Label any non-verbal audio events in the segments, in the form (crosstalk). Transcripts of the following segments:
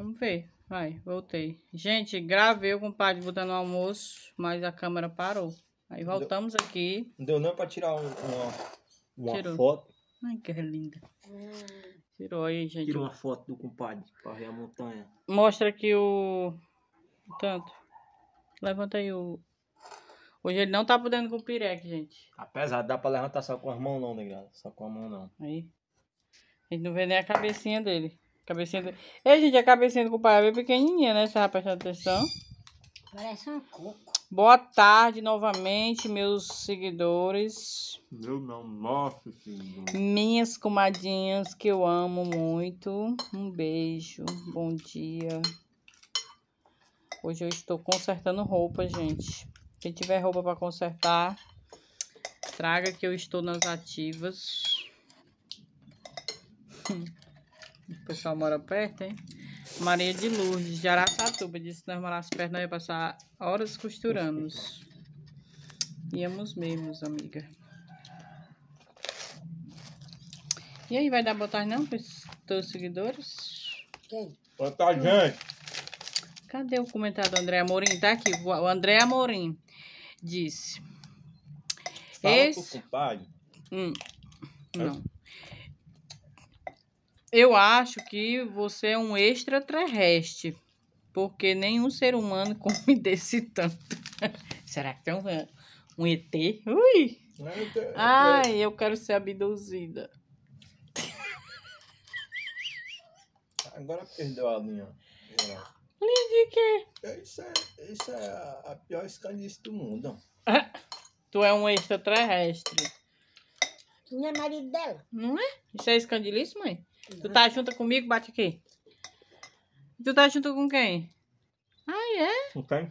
Vamos ver. Vai, voltei. Gente, gravei o compadre botando o almoço, mas a câmera parou. Aí voltamos deu, aqui. Não deu não pra tirar um, uma, uma Tirou. foto. Ai, que linda. Tirou aí, gente. Tirou uma foto do compadre pra ver a montanha. Mostra aqui o... Tanto. Levanta aí o... Hoje ele não tá podendo com o pireque, gente. Apesar, tá dá pra levantar só com as mãos não, negrada. só com a mão não. Aí. A gente não vê nem a cabecinha dele. Cabeceando. É, gente, a cabecinha do pai é pequenininha, né? Você tá prestando atenção? Parece um coco. Boa tarde novamente, meus seguidores. Meu não, nossa senhora. Minhas comadinhas que eu amo muito. Um beijo, bom dia. Hoje eu estou consertando roupa, gente. Quem tiver roupa para consertar, traga que eu estou nas ativas. (laughs) O pessoal mora perto, hein? Maria de Lourdes, de Araçatuba. Disse que nós morássemos perto, nós ia passar horas costurando. Íamos mesmos, amiga. E aí, vai dar boa tarde não para os teus seguidores? Quem? Boa tarde, gente. Cadê o comentário do André Amorim? Tá aqui, o André Amorim disse. Fala Esse... o compadre. Hum. É não. Eu acho que você é um extraterrestre, porque nenhum ser humano (laughs) come desse tanto. (laughs) Será que tem é um, um ET? Ui! É, é Ai, eu quero ser abduzida. (laughs) Agora perdeu a linha. Linha de quê? É, isso é, isso é a pior escândalo do mundo. tu é um extraterrestre. Não é marido dela. Não é? Isso é escandilice, mãe? Tu tá junto comigo? Bate aqui. Tu tá junto com quem? Ah, é? Não tem.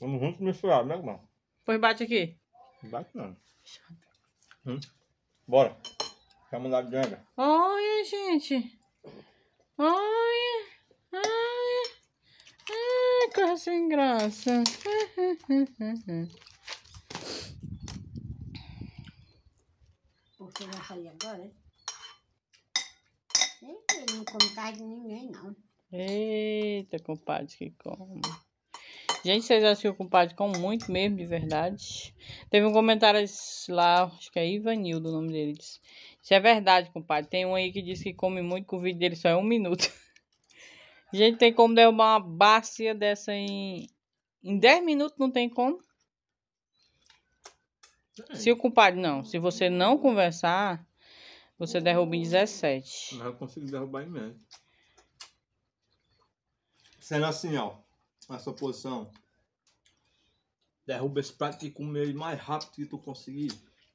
Vamos juntos misturados, né, irmão? Pois bate aqui. bate não. Hum. Bora. Chama lá de ganga. Olha, gente. Olha. Ai. Ai, coisa sem graça. Porque vai sair agora, hein? É? Ele não come carne ninguém, não. Eita, compadre que come. Gente, vocês acham que o compadre come muito mesmo, de verdade? Teve um comentário lá, acho que é Ivanildo o nome dele. Disse, Isso é verdade, compadre. Tem um aí que disse que come muito, que o vídeo dele só é um minuto. (laughs) Gente, tem como derrubar uma bacia dessa em... Em 10 minutos não tem como? Se o compadre não, se você não conversar, você derruba em 17. Mas eu consigo derrubar em média. Sendo assim, ó. Essa posição. Derruba esse prato e come ele mais rápido que tu conseguir.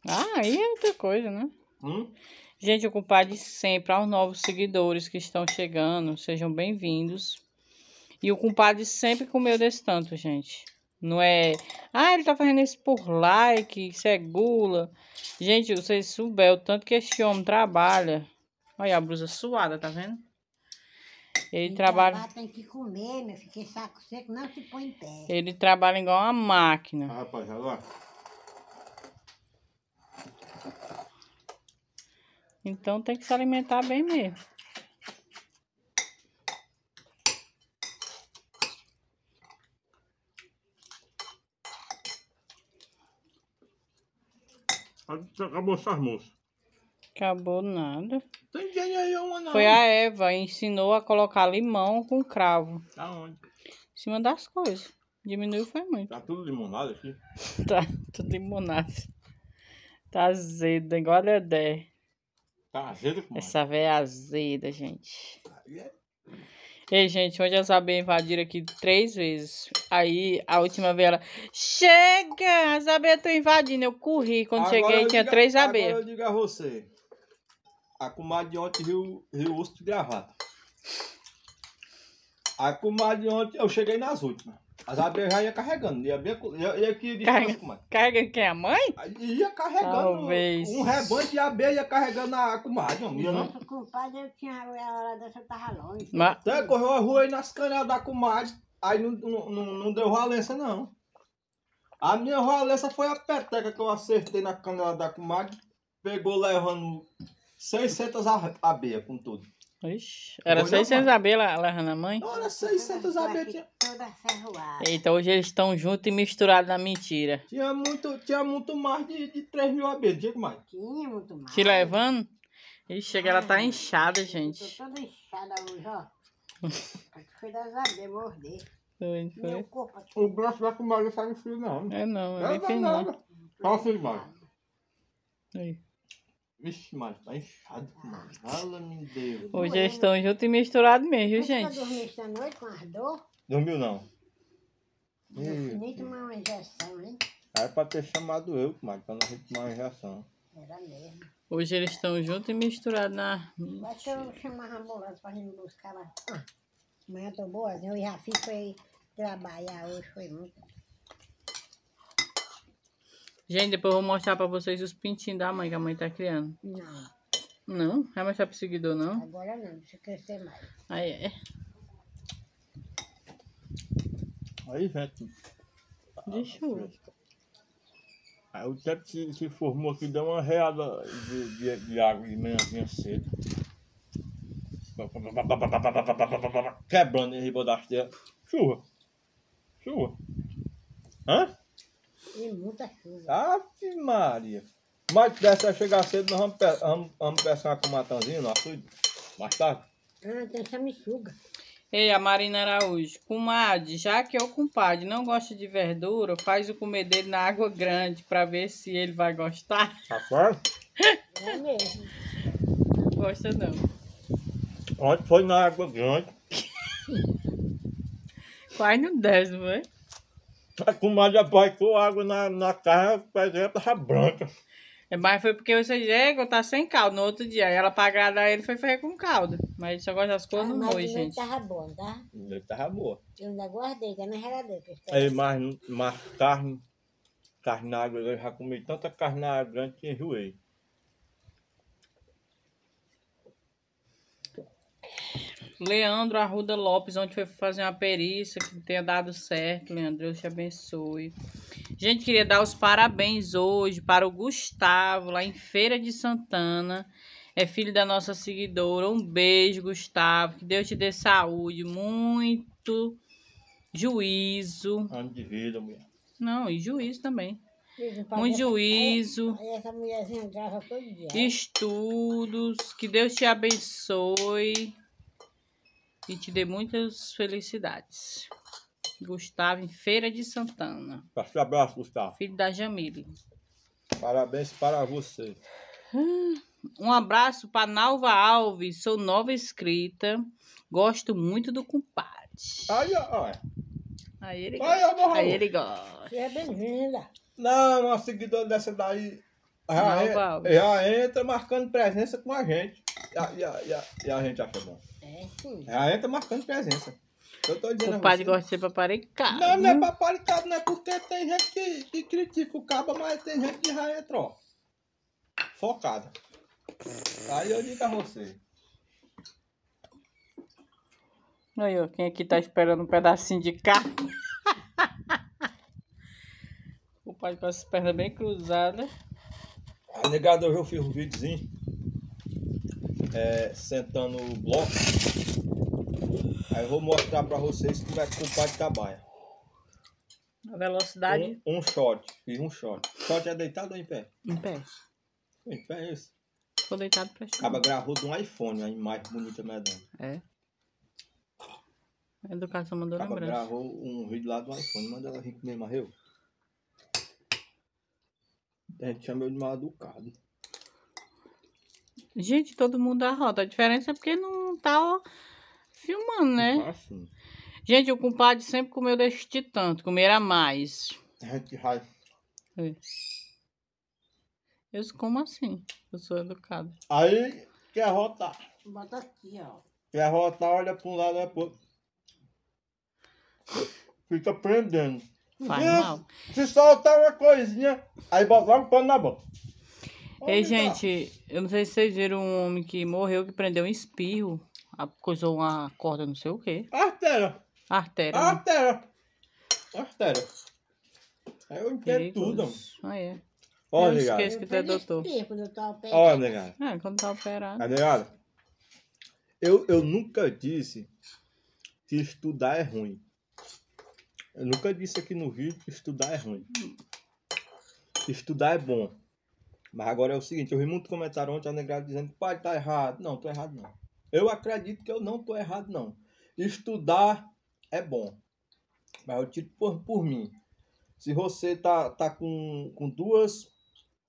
Ah, aí é outra coisa, né? Hum? Gente, o compadre sempre aos novos seguidores que estão chegando, sejam bem-vindos. E o compadre sempre comeu desse tanto, gente. Não é, ah, ele tá fazendo isso por like, isso é gula. Gente, vocês souber o tanto que esse homem trabalha. Olha a blusa suada, tá vendo? Ele então, trabalha... Tem que comer, meu filho, saco seco não se põe em pé. Ele trabalha igual uma máquina. Ah, rapaz, olha Então tem que se alimentar bem mesmo. acabou essas moças. Acabou nada. Tem então não. Foi a Eva, ensinou a colocar limão com cravo. Tá em cima das coisas. Diminuiu foi muito. Tá tudo limonado aqui? (laughs) tá, tudo limonado. Tá azedo, igual a Dedé. Tá azedo? É? Essa véia azeda, gente. Aí é Ei, gente, hoje as abelhas invadiram aqui três vezes. Aí a última vez ela. Chega! As abelhas estão invadindo. Eu corri. Quando agora cheguei, tinha diga, três abelhas. Agora eu digo a você. A comadre de ontem riu, viu o de gravata. A comadre de ontem. Eu cheguei nas últimas. As abelhas já ia carregando, ia, ia, ia, ia que Carrega, carrega quem? A mãe? Ia carregando Talvez. um rebanho de abelha ia carregando a comadre, homem. Nossa, Nosso né? compadre, eu tinha a hora dessa, tava longe. Mas... Até correu a rua aí nas canelas da comadre, aí não, não, não, não deu valência não. A minha valência foi a peteca que eu acertei na canela da comadre, pegou levando 600 abelhas com tudo. Ixi, era 600 abelhas lá na mãe? Não, era 600 abelhas. Toda ferroada. Eita, hoje eles estão juntos e misturados na mentira. Tinha muito, tinha muito mais de, de 3 mil abelhas, diga mais. Tinha muito mais. Te levando? Ixi, chega, ela tá é. inchada, gente. Tô toda inchada hoje, ó. Foi das abelhas morder. Foi, foi. Meu corpo O braço da comadre sai no frio, não. É não, é nem fez nada. Fala, filho, assim, vai. Aí. Vixe, mano, tá inchado, mano. Fala, meu Deus. Hoje eles estão juntos e misturados mesmo, viu, gente? Você dormiu esta noite com ardor? Dormiu não. Ih, Nem tomar uma injeção, hein? Era é pra ter chamado eu, mano, pra não tomar uma injeção. Era mesmo. Hoje eles estão juntos e misturados na. Mas se eu chamar a ambulância pra gente buscar lá. amanhã ah, eu tô boa, eu já fui trabalhar hoje, foi muito. Gente, depois eu vou mostrar pra vocês os pintinhos da mãe que a mãe tá criando. Não. Não? Vai mostrar pro seguidor, não? Agora não, deixa eu crescer mais. Aí é. Aí, velho. Deixa eu. Aí o teto se, se formou aqui, deu uma reada de, de, de água de manhãzinha cedo. Quebrando em riba da chuva. Chuva. Hã? E muita chuva. Ave Maria. Mas se você chegar cedo, nós vamos, pe vamos, vamos pescar com o matãozinho no açude. Mais tarde. Ah, tem então chamichuga. Ei, a Marina Araújo. Comadre, já que o compadre não gosta de verdura, faz o comer dele na água grande pra ver se ele vai gostar. Tá É mesmo. Não gosta não. Onde foi na água grande. Quase não desce, hein? A tá comadre boitou água na, na cara, mas ela tava branca. É, mas foi porque você chega, tá sem caldo no outro dia. Ela pra agradar ele foi fazer com caldo. Mas ele só gosta das coisas ah, no noite, gente. tava bom, tá? Ele tava boa. Eu ainda guardei, que é na geladeira. Aí mas carne, carne na água, eu já comi tanta carne na água grande que enjoei. Leandro Arruda Lopes, onde foi fazer uma perícia, que tenha dado certo, Leandro, Deus te abençoe. Gente, queria dar os parabéns hoje para o Gustavo, lá em Feira de Santana, é filho da nossa seguidora, um beijo, Gustavo, que Deus te dê saúde, muito juízo. Ano de vida, mulher. Não, e juízo também. Um juízo. É, Estudos. Que Deus te abençoe e te dê muitas felicidades. Gustavo, em Feira de Santana. Um abraço, Gustavo. Filho da Jamile. Parabéns para você. Ah, um abraço para Nalva Alves, sou nova inscrita. Gosto muito do compadre. Aí, ó. Aí ele aí, gosta. Aí ele gosta. Você é bem-vinda. Não, uma seguidora dessa daí já, Nalva Alves. já entra marcando presença com a gente. E a, e a, a gente acha bom. É, sim. A gente tá marcando presença. Eu tô dizendo. O padre gosta de ser paparicado. Não, não é paparicado, não é porque tem gente que, que critica o caba, mas tem gente que já ó. Focada. Aí eu digo a você. Aí, ó, quem aqui tá esperando um pedacinho de carne? (laughs) o pai com as pernas bem cruzadas. Ah, tá negado, hoje eu fiz um videozinho é, sentando o bloco. Aí eu vou mostrar pra vocês como é que o compadre trabalha. A velocidade? Um, um shot, fiz um shot. Shot é deitado ou em pé? Em pé. Em pé é isso. Ficou deitado pra cima. Acaba gravou de um iPhone, a imagem bonita medonha. Né, é. A educação mandou Acaba lembrança. gravou um vídeo lá do iPhone, manda ela vir comer, morreu. A gente chama ele de mal educado. Gente, todo mundo da rota A diferença é porque não tá filmando, né? Tá assim. Gente, o compadre sempre comeu deste tanto, comerá mais. que raiva. É. Eu como assim, eu sou educada. Aí, quer rotar. Bota aqui, ó. Quer rotar, olha pra um lado, olha pro outro. Fica prendendo. Faz mal. Se soltar uma coisinha, aí bota logo o pano na boca. Ei, gente, eu não sei se vocês viram um homem que morreu, que prendeu um espirro, coisou uma corda, não sei o quê. Artéria. Artéria. Né? Artéria. Artéria. Eu entendo tudo. Ah, é. Olha, eu ligado. esqueço que tu é doutor. Olha, negado. É, quando tá operado. É, negado. Eu, eu nunca disse que estudar é ruim. Eu nunca disse aqui no vídeo que estudar é ruim. Estudar é bom. Mas agora é o seguinte, eu vi muito comentário ontem a negrada dizendo, que pai, tá errado. Não, tô errado não. Eu acredito que eu não tô errado não. Estudar é bom. Mas eu tiro por, por mim. Se você tá, tá com, com duas,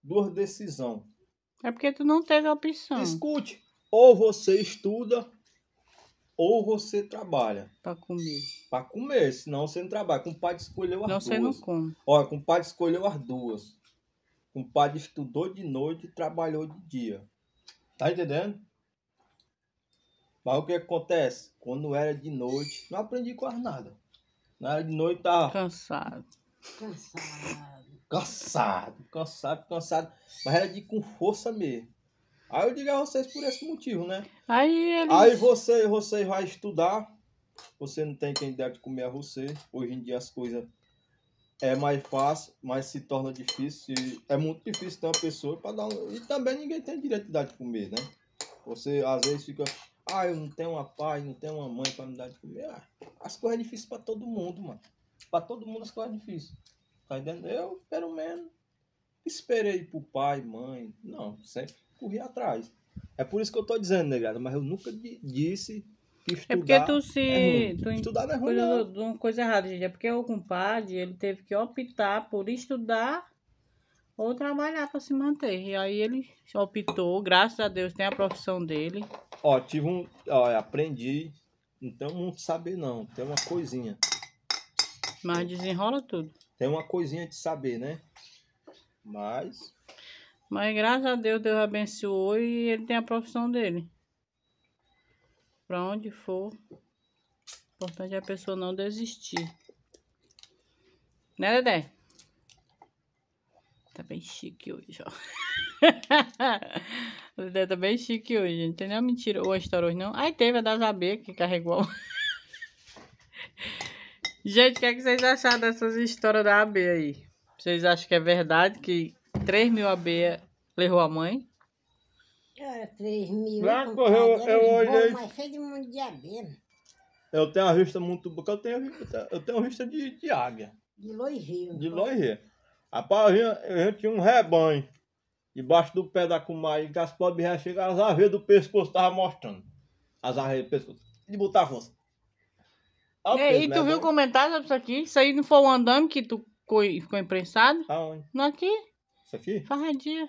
duas decisões. É porque tu não teve a opção. Escute, ou você estuda ou você trabalha. Para comer. Para comer, senão você não trabalha. Com o pai escolheu as não, duas. Não, você não come. Olha, com o pai escolheu as duas. O padre estudou de noite e trabalhou de dia. Tá entendendo? Mas o que acontece? Quando era de noite, não aprendi quase nada. Na hora de noite tava. Cansado. Cansado. Cansado, cansado, cansado. Mas era de com força mesmo. Aí eu digo a vocês por esse motivo, né? Aí, eles... Aí você, você vai estudar. Você não tem quem deve comer a você. Hoje em dia as coisas é mais fácil, mas se torna difícil. É muito difícil ter uma pessoa para dar um... E também ninguém tem direito de dar de comer, né? Você às vezes fica, ah, eu não tenho uma pai, não tenho uma mãe para me dar de comer. Ah, as coisas são é difíceis para todo mundo, mano. Para todo mundo as coisas são é difíceis. Tá entendendo? Eu, pelo menos, esperei pro pai, mãe. Não, sempre corri atrás. É por isso que eu tô dizendo, negado, mas eu nunca disse estudar. É porque tu é se. É tu estudar não é ruim. Não. uma coisa errada, gente. É porque o compadre ele teve que optar por estudar ou trabalhar para se manter. E aí ele optou, graças a Deus, tem a profissão dele. Ó, tive um. Ó, aprendi. Então muito saber não. Tem uma coisinha. Mas desenrola tudo. Tem uma coisinha de saber, né? Mas. Mas graças a Deus, Deus abençoou e ele tem a profissão dele para onde for. Importante é a pessoa não desistir. Né, Dedé? Tá bem chique hoje, ó. (laughs) o Dedé tá bem chique hoje. Não tem nenhuma mentira. Ou a história hoje, não. Ai, teve a da Zabê que carregou. (laughs) Gente, o que, é que vocês acharam dessas histórias da AB aí? Vocês acham que é verdade que 3 mil AB levou a mãe? Era 3 mil. Lá correu, eu, é olhei. mas cheio é de mundo de abelha. Eu tenho uma vista muito boa, eu tenho, eu tenho uma vista de, de águia. De loirinha. De loirinha. Rapaz, a gente tinha um rebanho debaixo do pé da comadre, que as pobres já chegaram, as aveias do pescoço estavam mostrando. As aveias do pescoço. De botar força. e tu né, viu o comentário sobre isso aqui? Isso aí não foi o andame que tu ficou, ficou imprensado? Aonde? aqui. Isso aqui? Farradia.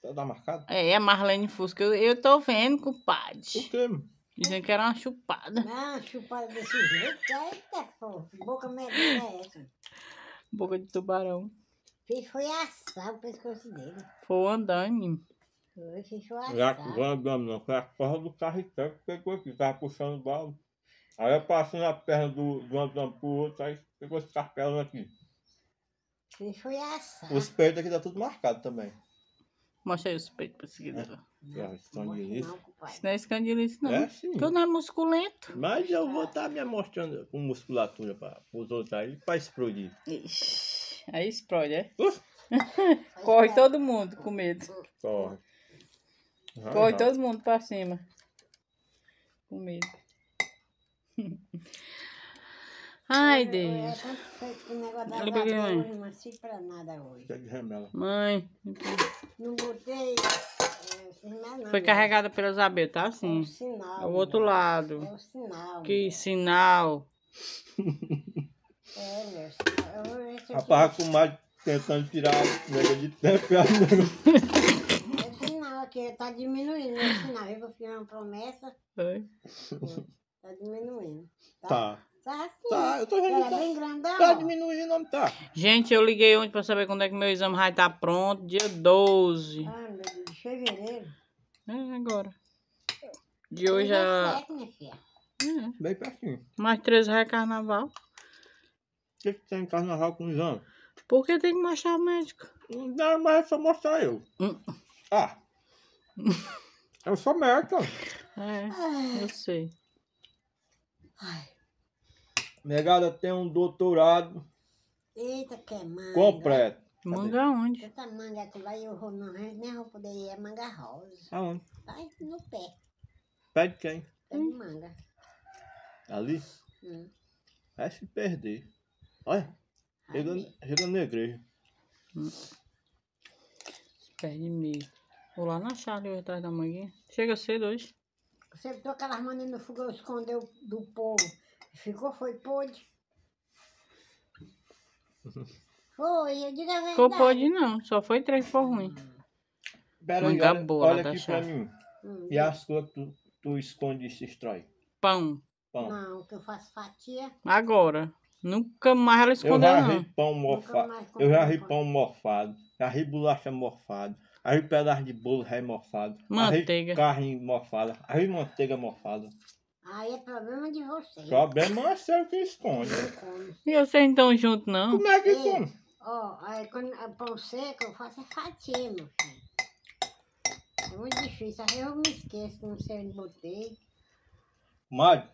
Tá, tá, marcado? É, é, a Marlene Fusca. Eu, eu tô vendo, compadre. Por quê? Dizem que era uma chupada. Não, chupada desse jeito, eita, pô. Boca medonha é essa. Boca de tubarão. Fiz foi assar o pescoço dele. Foi andando, menino. Foi, fiz foi foi andando, não. Foi a porra do carretão que pegou aqui. Tava puxando o balde. Aí eu passando a perna do, do andando pro outro, aí pegou esse carpelo aqui. Fiz foi assar. Os peitos aqui tá tudo marcado também. Mostra aí os peitos pra seguidor. É, escandilice. Isso não é escandilice, não. É sim. Porque não é musculento. Mas eu vou estar ah. tá me amostrando com musculatura para os outros aí, para explodir. Ixi, aí explode, é? Uh! (laughs) Corre todo mundo com medo. Corre. Uhum. Corre todo mundo para cima. Com medo. (laughs) Ai, é Deus. Olha negócio da garoa, não nasci pra nada hoje. Mãe. Não botei... Eh, foi carregada pela abelhas, tá assim. É o sinal. É o outro lado. É o sinal. Que meu. sinal. é, meu sinal. Rapaz, com mais tentando tirar o nega de tempo. (laughs) É o sinal aqui, tá diminuindo. É sinal. Eu vou fazer uma promessa. É. Tá diminuindo. Tá. tá. Tá, assim. tá eu tô vendo. tá, bem grandão. Tá diminuindo, não tá. Gente, eu liguei ontem pra saber quando é que meu exame vai estar tá pronto. Dia 12. Ah, meu Deus, de fevereiro. É, agora. De hoje a... É. Bem pertinho. Mais 13 reais é carnaval. O que, que tem carnaval com o exame? Porque tem que mostrar o médico. Não, mas é só mostrar eu. Hum. Ah. eu sou médica. É, Ai. eu sei. Ai. Negada tem um doutorado. Eita, que é manga. Completo. Manga onde? Essa manga que vai eu vou não, é, nem vou poder ir, é manga rosa. Aonde? Vai no pé. Pé de quem? Pé de manga. Ali? Hum. Vai se perder. Olha, chegando, chegando na igreja. Hum. Pé de meio. Vou lá na chave atrás da manguinha. Chega cedo hoje. Você botou aquelas manas no fogo, escondeu do povo. Ficou, foi pôde. (laughs) Foi, eu digo a verdade. Ficou pôde não, só foi três por ruim. Pera aí, olha, olha aqui chave. pra mim. Hum. E as coisas que tu, tu esconde e se estrói? Pão. Pão. Não, que eu faço fatia. Agora. Nunca mais ela escondeu, eu já não. Pão morfado, eu já ri pão morfado, já ri bolacha morfado, Aí pedaço de bolo remorfado, Manteiga. carne morfada, Aí manteiga morfada. Aí é problema de vocês. Problema é seu que esconde. E vocês não estão juntos, não? Como é que é. come? Ó, aí quando é pão seco, eu faço é fatia, meu filho. É muito difícil. Aí eu me esqueço, não sei onde botei. Mari,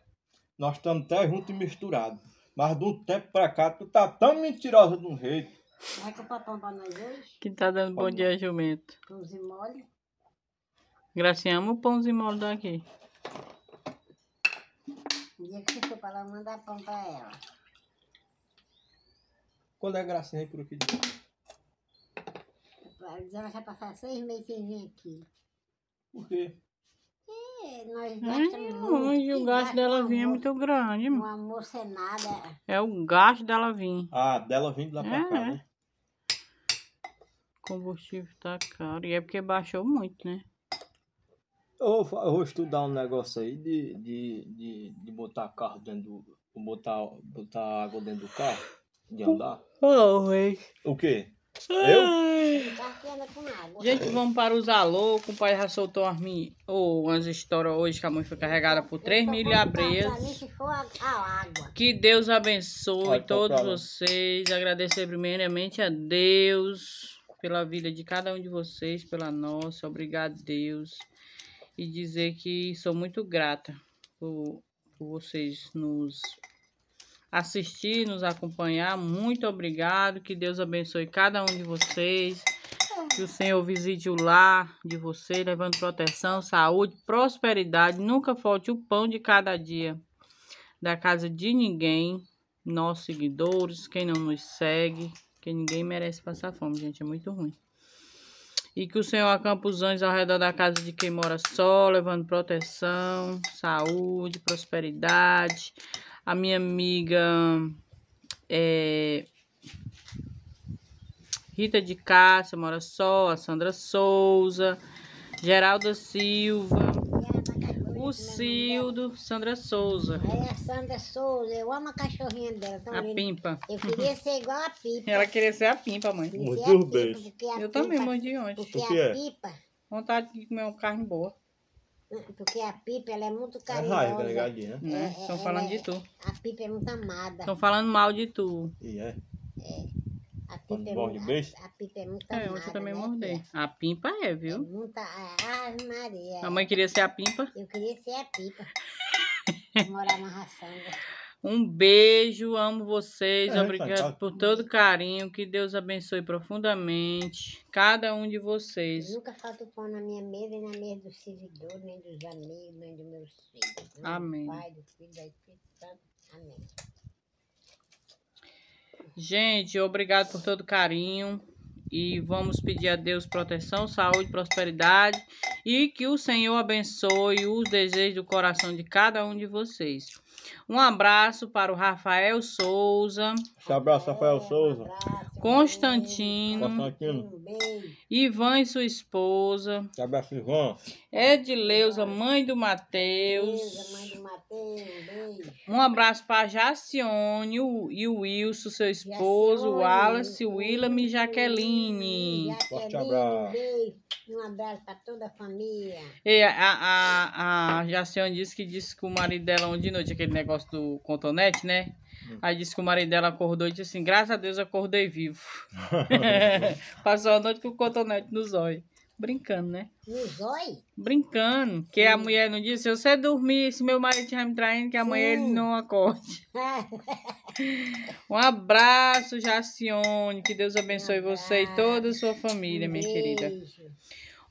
nós estamos até juntos e misturados. Mas do tempo pra cá, tu tá tão mentirosa de um jeito. Vai o pão pra nós hoje? Que tá dando Pode. bom dia, jumento. Pãozinho mole. Graciamos o pãozinho mole daqui dia que for pra lá, mandar pão pra ela. Quando é a Gracinha aí por aqui de novo? Ela vai passar seis meses sem vir aqui. Por quê? Porque é, nós gastamos hum, muito. o gasto dela vir é muito grande. Uma almocenada. É o gasto dela vir. Ah, dela vir de lá pra é, cá, é. né? O combustível tá caro. E é porque baixou muito, né? Eu vou, eu vou estudar um negócio aí de, de, de, de botar carro dentro do. botar, botar água dentro do carro, de andar. Oh, O quê? Eu? Gente, vamos para os alô. O pai já soltou umas, min... oh, umas histórias hoje que a mãe foi carregada por 3 então, mil abreias. Que Deus abençoe Vai, todos vocês. Agradecer primeiramente a Deus pela vida de cada um de vocês, pela nossa. Obrigado, Deus e dizer que sou muito grata por, por vocês nos assistir, nos acompanhar. Muito obrigado. Que Deus abençoe cada um de vocês. Que o Senhor visite o lar de vocês, levando proteção, saúde, prosperidade. Nunca falte o pão de cada dia da casa de ninguém. Nossos seguidores, quem não nos segue, que ninguém merece passar fome, gente. É muito ruim. E que o Senhor acampa os anjos ao redor da casa de quem mora só, levando proteção, saúde, prosperidade. A minha amiga é, Rita de Cássia mora só, a Sandra Souza, Geralda Silva, Lucildo, Sandra Souza. É a Sandra Souza, eu amo a cachorrinha dela. Tão a linda. Pimpa. Eu queria (laughs) ser igual a Pipa. Ela queria ser a Pimpa, mãe. Muito bem. Eu também também, de ontem. Porque o que é? Vontade de comer uma carne boa. Hum, porque a pipa, ela é muito carinhosa. É raiva, ligadinha. Né, Estão né? é, é, falando de tu. A pipa é muito amada. Estão falando mal de tu. E é. Quando morde beijo? A pimpa é muito É, ontem eu também né, mordei. tia? A pimpa é, É viu? muita... Ah, Maria. A mãe queria ser a pimpa. Eu queria ser a pimpa. Morar na raçanga. (laughs) Um beijo, amo vocês. É, Obrigado tá, tá. por todo o carinho. Que Deus abençoe profundamente cada um de vocês. Nunca falta pão na minha mesa nem na mesa do servidor, nem dos amigos, nem dos meus filhos. Né? do Amém. Pai, do filho, Espírito Santo. Amém. Gente, obrigado por todo carinho. E vamos pedir a Deus proteção, saúde, prosperidade. E que o Senhor abençoe os desejos do coração de cada um de vocês. Um abraço para o Rafael Souza. Um abraço, Rafael Souza. Constantino, Constantino, Ivan e sua esposa, Abraço, Ivan. Edileuza, mãe do Matheus. Um abraço para Jacione e o Wilson, seu esposo, Jacione, Wallace, Willam e Jaqueline. Forte abraço. Um abraço para toda a família. E a, a, a Jacione disse que disse que o marido dela um de noite, aquele negócio do contonete, né? Hum. Aí disse que o marido dela acordou e disse assim: graças a Deus acordei vivo. (laughs) (laughs) Passou a noite com o cotonete no zóio. Brincando, né? No zóio? Brincando. Que Sim. a mulher não disse: se você dormir, se meu marido estiver me traindo, que amanhã ele não acorde. (laughs) um abraço, Jacione. Que Deus abençoe um você e toda a sua família, um minha beijo. querida.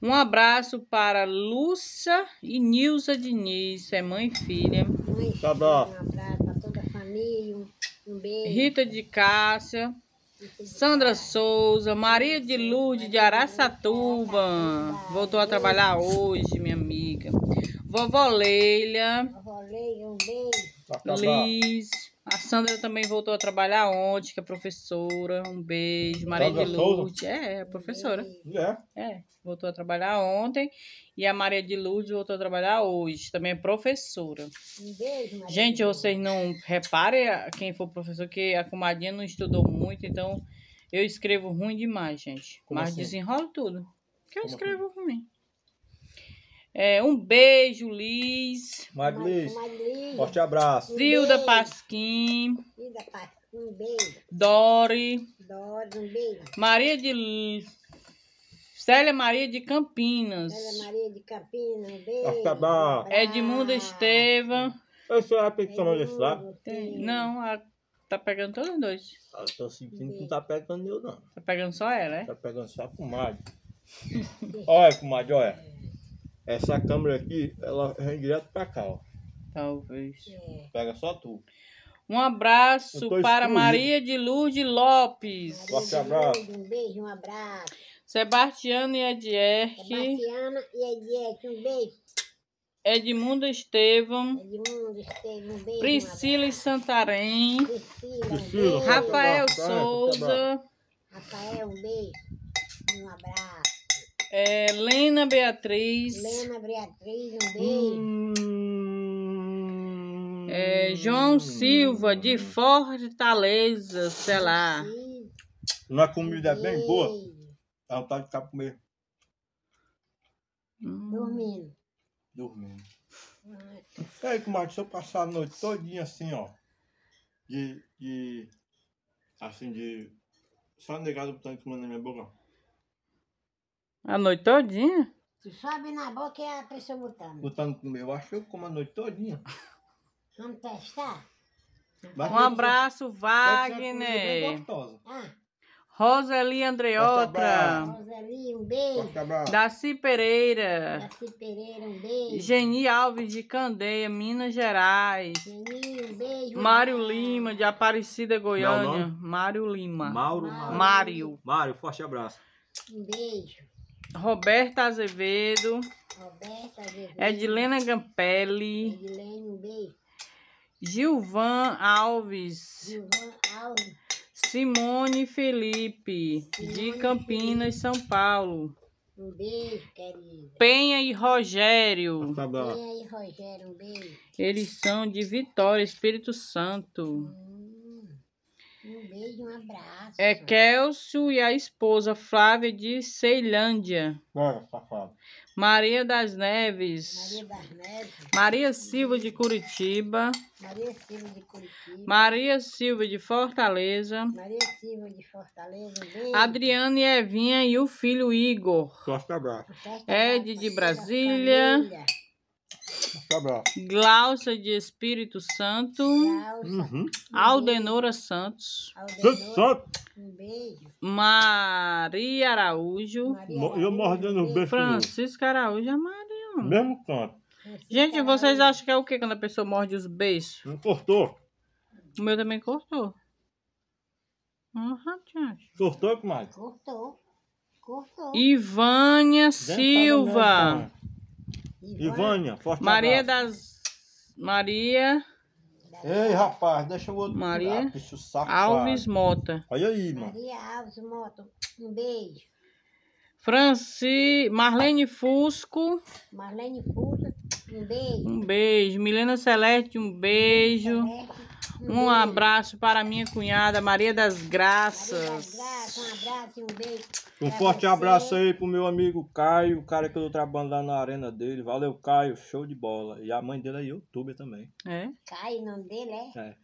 Um abraço para Lúcia e Nilza Diniz, é mãe e filha. tá bom. Um abraço um, beijo. Rita de Cássia. Sandra Souza, Maria de Lourdes de Araçatuba, voltou a trabalhar hoje, minha amiga. Vovó Leila, Vovó Leila, um beijo. Liz, a Sandra também voltou a trabalhar ontem, que é professora. Um beijo. Maria Sandra de Lourdes. Souza? É, é professora. É. É, voltou a trabalhar ontem. E a Maria de Lourdes voltou a trabalhar hoje. Também é professora. Um beijo, Maria. Gente, vocês não reparem quem for professor, que a comadinha não estudou muito, então eu escrevo ruim demais, gente. Como Mas assim? desenrolo tudo. Que eu Como escrevo assim? ruim. É, um beijo, Liz. Liz. Forte abraço. Um Zilda Pasquim. Zilda Pasquim. Um beijo. Dori. Dori, um beijo. Maria de... Célia Maria de Campinas. Célia Maria de Campinas, um beijo. Acabá. É Edmundo ah. Esteva. Eu sou a pessoa desse lá. Não, a... tá pegando todos os dois. Ah, eu tô sentindo que não tá pegando eu, não. Tá pegando só ela, é? Tá pegando só a comadre. (laughs) olha, comadre, olha. Essa câmera aqui, ela vem direto pra cá, ó. Talvez. É. Pega só tu. Um abraço para Maria de Lourdes Lopes. um abraço. Um beijo, um abraço. Sebastiano e Edierk. Sebastiana e Edierk, um beijo. Edmundo Estevam. Edmundo Estevam, um beijo. Priscila e Santarém. Priscila, um beijo. Rafael tá, tá, tá, Souza. Rafael, um beijo. Um abraço. É, Lena Beatriz. Lena Beatriz, um beijo. Hum, é, João Silva, de Fortaleza, sei lá. Uma comida bem boa. Dá vontade de ficar comer. Hum. Dormindo. Dormindo. Peraí, comadre, se eu passar a noite todinha assim, ó. De. de assim, de. Só negado botando comida na minha boca. A noite todinha? Tu sobe na boca e a pessoa botando. Botando no Eu acho que eu como a noite todinha. Vamos testar? um abraço, Wagner. Ah. Roseli Andreota. Roseli, um beijo. Daci Pereira. Daci Pereira, um beijo. Geni Alves de Candeia, Minas Gerais. Geni, um beijo. Mário Lima, de Aparecida, é Goiânia. Mário Lima. Mauro Mário. Mário, forte abraço. Um beijo. Roberta Azevedo. Roberta Azevedo. Edilena Gampelli. Edilene B. Gilvan Alves. Gilvan Alves. Simone Felipe, Simone de Campinas, Felipe. São Paulo. Um beijo, querida. Penha e Rogério. Penha e Rogério, um beijo. Eles são de Vitória, Espírito Santo. Hum. Um beijo, um abraço. É Kelso e a esposa Flávia de Ceilândia. Não, é, safado. Tá Maria das Neves. Maria das Neves. Maria Silva de Curitiba. Maria Silva de Curitiba. Maria Silva de Fortaleza. Maria Silva de Fortaleza. Adriana e Evinha e o filho Igor. Forte abraço. Ed de Brasília. Glaucia de Espírito Santo. Uhum. Aldenora Santos. Santo, Um beijo. Maria Araújo. Maria Eu mordendo Araújo é Maria. Mesmo canto. Gente, vocês acham que é o que quando a pessoa morde os beijos? cortou. O meu também cortou. Aham, Cortou, comadre? Cortou. Cortou. Ivânia Silva. Ivânia, forte Maria abraço. das. Maria. Ei, rapaz, deixa o outro. Maria Alves Mota. Olha aí, mano. Maria Alves Mota, um beijo. Franci... Marlene Fusco. Marlene Fusco, um beijo. Um beijo. Milena Celeste, um beijo. Celeste. Um uhum. abraço para minha cunhada Maria das Graças. Maria das Graças, um abraço e um beijo. Um forte você. abraço aí pro meu amigo Caio, o cara que eu tô trabalhando lá na arena dele. Valeu, Caio, show de bola. E a mãe dele é youtuber também. É? Caio, o nome dele é? É.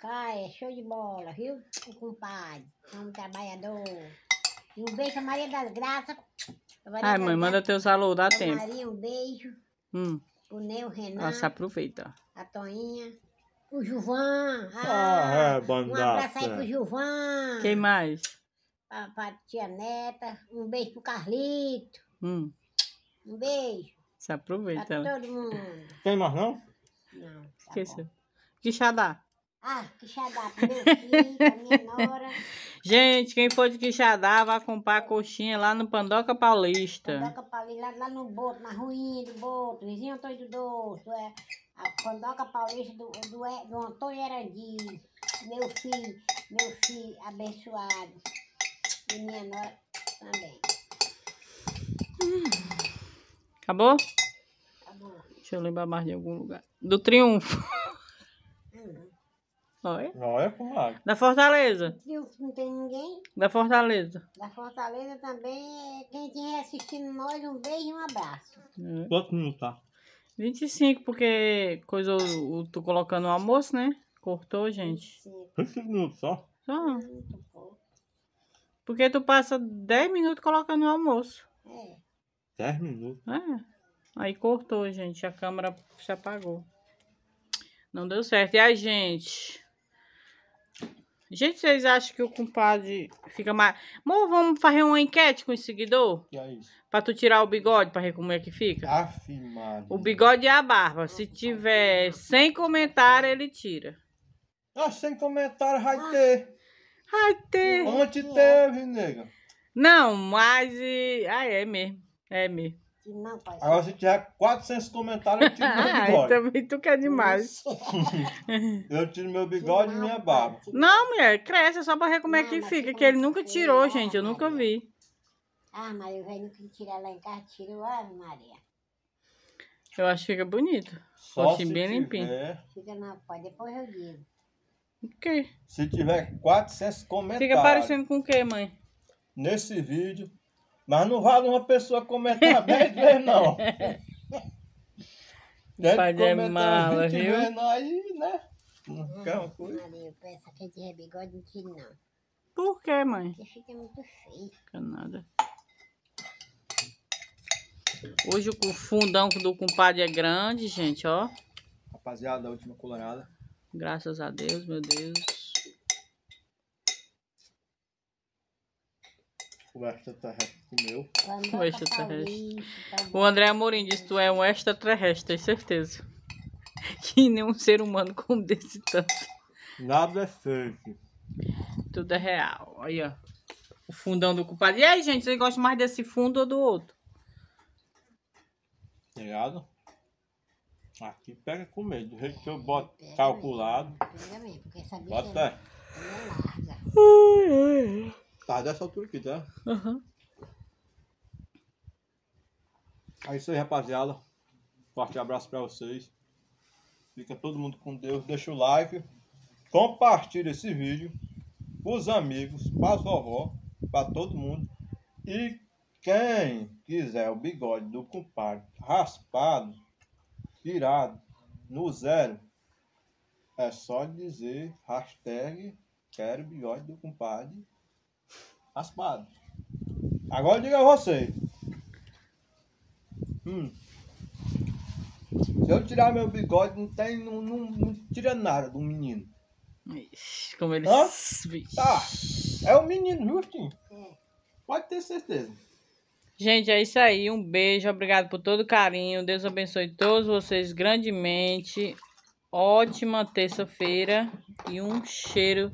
Caio, é show de bola, viu? O compadre, um trabalhador. E um beijo a Maria das Graças. Maria Ai, das mãe, manda teu salô, dá tempo. Maria, um beijo. Hum. O Neu, Renan. Nossa, aproveita. A Toinha. O Gilvan. Ah, ah é, bandata. Um abraço aí pro Gilvan. Quem mais? Pra, pra tia Neta. Um beijo pro Carlito. Hum. Um beijo. Se aproveita. Pra todo mundo. Tem mais não? Não. Tá Esqueceu. Quixadá. Ah, Quixadá, meu filho, pra minha (laughs) nora. Gente, quem for de Quixadá, vai comprar a coxinha lá no Pandoca Paulista. Pandoca Paulista, lá, lá no Boto, na ruinha do Boto, vizinho Antônio do Doce, é a pandoca paulista do, do, é, do Antônio Erandi, meu filho, meu filho abençoado, e minha nora também. Acabou? Acabou. Deixa eu lembrar mais de algum lugar. Do Triunfo. Uhum. olha Olha. Olha, comadre. É. Da Fortaleza. Triunfo não tem ninguém. Da Fortaleza. Da Fortaleza também, quem estiver assistindo nós, um beijo e um abraço. Quanto é. minutos tá? 25, porque coisou o, tu colocando o almoço, né? Cortou, gente. 25 minutos só? Só. É porque tu passa 10 minutos colocando o almoço. É. 10 minutos? É. Aí cortou, gente. A câmera se apagou. Não deu certo. E a gente? Gente, vocês acham que o compadre fica mais. vamos fazer uma enquete com o seguidor? Que é isso? Pra tu tirar o bigode pra ver como é que fica? Afimado. O bigode e é a barba. Se tiver sem comentário, ele tira. Ah, sem comentário vai ter. Vai ter. Ontem teve, nega. Não, mas. Ah, é mesmo. É mesmo não, pai. Agora, se tiver 400 comentários, eu tiro (laughs) meu ah, bigode. também então é tu quer é demais. (laughs) eu tiro meu bigode e minha barba. Não, mulher, cresce, é só pra ver como é que fica, que ele nunca tirou, gente, eu nunca vi. Ah, mas o velho que tirar lá em casa tirou a Maria. Eu acho que fica bonito. Só Assim, se bem limpinho. Fica na pó, depois eu digo. que se tiver 400 comentários Fica parecendo com o quê, mãe? nesse vídeo, mas não vale uma pessoa comentar 10 (laughs) vezes, não. É Deve Pai comentar é mala, 20 viu? vezes, não, aí, né? Não, não, não, essa frente de bigode não tiro, não. Por que, mãe? Porque fica muito feio. Fica nada. Hoje o fundão do compadre é grande, gente, ó. Rapaziada, a última colorada. Graças a Deus, meu Deus. O extraterrestre comeu. O tá extraterrestre. Tá o André Amorim disse: Tu é um extraterrestre, certeza. (laughs) Que nenhum ser humano come desse tanto. Nada é fake. Tudo é real. Aí, ó. O fundão do culpado. E aí, gente, vocês gostam mais desse fundo ou do outro? Obrigado. Aqui pega com medo. Do jeito que eu boto calculado. Pega mesmo, porque essa bicha. Bota. É larga. Ai, ai. Tá, dessa altura aqui, tá? Uhum. É isso aí, rapaziada. Forte abraço pra vocês. Fica todo mundo com Deus. Deixa o like. Compartilha esse vídeo. Os amigos, pra vovó, para todo mundo. E quem quiser o bigode do compadre raspado, tirado, no zero, é só dizer hashtag quero bigode do compadre Raspado. Agora diga a você. Hum. Se eu tirar meu bigode, não tem. Não, não, não tira nada do menino. Ixi, como ele. Hã? Tá. É o menino, Justin. Pode ter certeza. Gente, é isso aí. Um beijo. Obrigado por todo o carinho. Deus abençoe todos vocês grandemente. Ótima terça-feira e um cheiro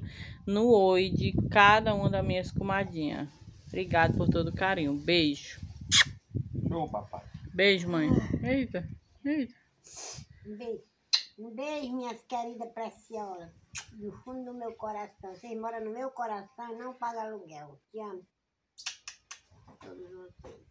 no oi de cada uma das minhas comadinhas. Obrigado por todo o carinho. Beijo. Show, papai. Beijo, mãe. Eita, eita. beijo. Um beijo, minhas queridas preciosas. Do fundo do meu coração. Vocês moram no meu coração e não pagam aluguel. Te amo. Todos vocês.